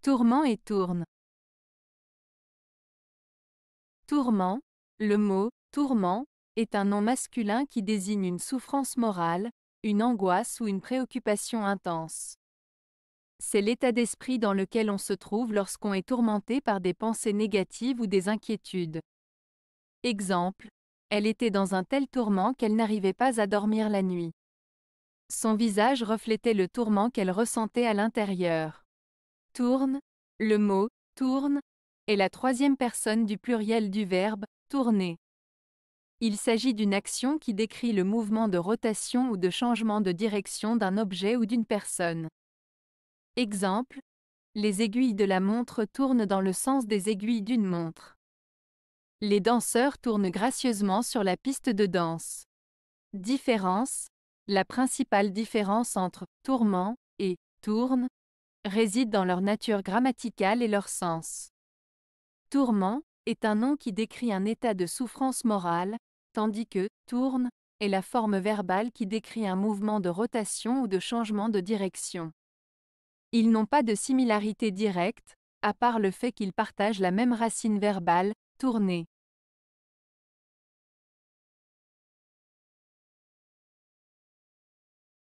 Tourment et tourne. Tourment, le mot tourment est un nom masculin qui désigne une souffrance morale, une angoisse ou une préoccupation intense. C'est l'état d'esprit dans lequel on se trouve lorsqu'on est tourmenté par des pensées négatives ou des inquiétudes. Exemple, elle était dans un tel tourment qu'elle n'arrivait pas à dormir la nuit. Son visage reflétait le tourment qu'elle ressentait à l'intérieur tourne, le mot tourne est la troisième personne du pluriel du verbe tourner. Il s'agit d'une action qui décrit le mouvement de rotation ou de changement de direction d'un objet ou d'une personne. Exemple, les aiguilles de la montre tournent dans le sens des aiguilles d'une montre. Les danseurs tournent gracieusement sur la piste de danse. Différence, la principale différence entre tourment et tourne réside dans leur nature grammaticale et leur sens. Tourment est un nom qui décrit un état de souffrance morale, tandis que tourne est la forme verbale qui décrit un mouvement de rotation ou de changement de direction. Ils n'ont pas de similarité directe, à part le fait qu'ils partagent la même racine verbale, tourner.